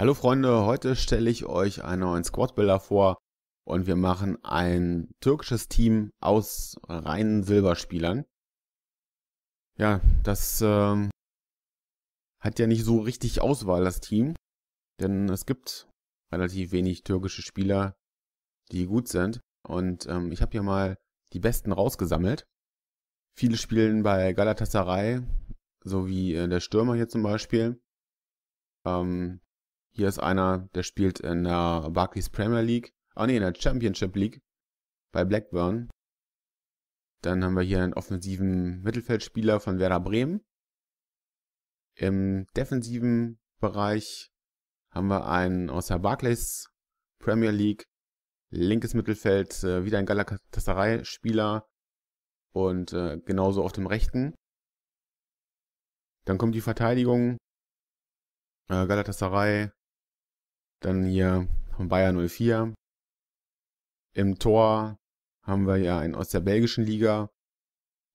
Hallo Freunde, heute stelle ich euch einen neuen Squad Builder vor und wir machen ein türkisches Team aus reinen Silberspielern. Ja, das ähm, hat ja nicht so richtig Auswahl, das Team, denn es gibt relativ wenig türkische Spieler, die gut sind. Und ähm, ich habe hier mal die Besten rausgesammelt. Viele spielen bei Galatasaray, so wie äh, der Stürmer hier zum Beispiel. Ähm, hier ist einer, der spielt in der Barclays Premier League. Ah nee, in der Championship League bei Blackburn. Dann haben wir hier einen offensiven Mittelfeldspieler von Werder Bremen. Im defensiven Bereich haben wir einen aus der Barclays Premier League. Linkes Mittelfeld äh, wieder ein Galatasaray-Spieler und äh, genauso auf dem rechten. Dann kommt die Verteidigung. Äh, Galatasaray dann hier von Bayer 04. Im Tor haben wir ja einen aus der belgischen Liga.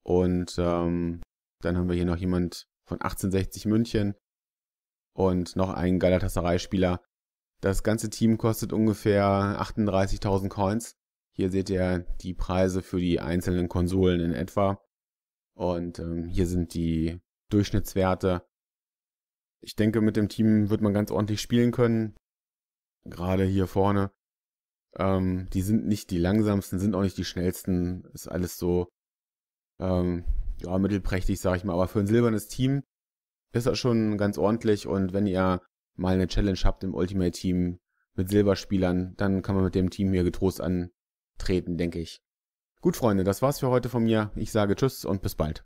Und ähm, dann haben wir hier noch jemand von 1860 München und noch einen Galatasaray-Spieler. Das ganze Team kostet ungefähr 38.000 Coins. Hier seht ihr die Preise für die einzelnen Konsolen in etwa. Und ähm, hier sind die Durchschnittswerte. Ich denke, mit dem Team wird man ganz ordentlich spielen können gerade hier vorne. Ähm, die sind nicht die langsamsten, sind auch nicht die schnellsten. Ist alles so ähm, ja, mittelprächtig, sag ich mal. Aber für ein silbernes Team ist das schon ganz ordentlich. Und wenn ihr mal eine Challenge habt im Ultimate Team mit Silberspielern, dann kann man mit dem Team hier getrost antreten, denke ich. Gut, Freunde, das war's für heute von mir. Ich sage Tschüss und bis bald.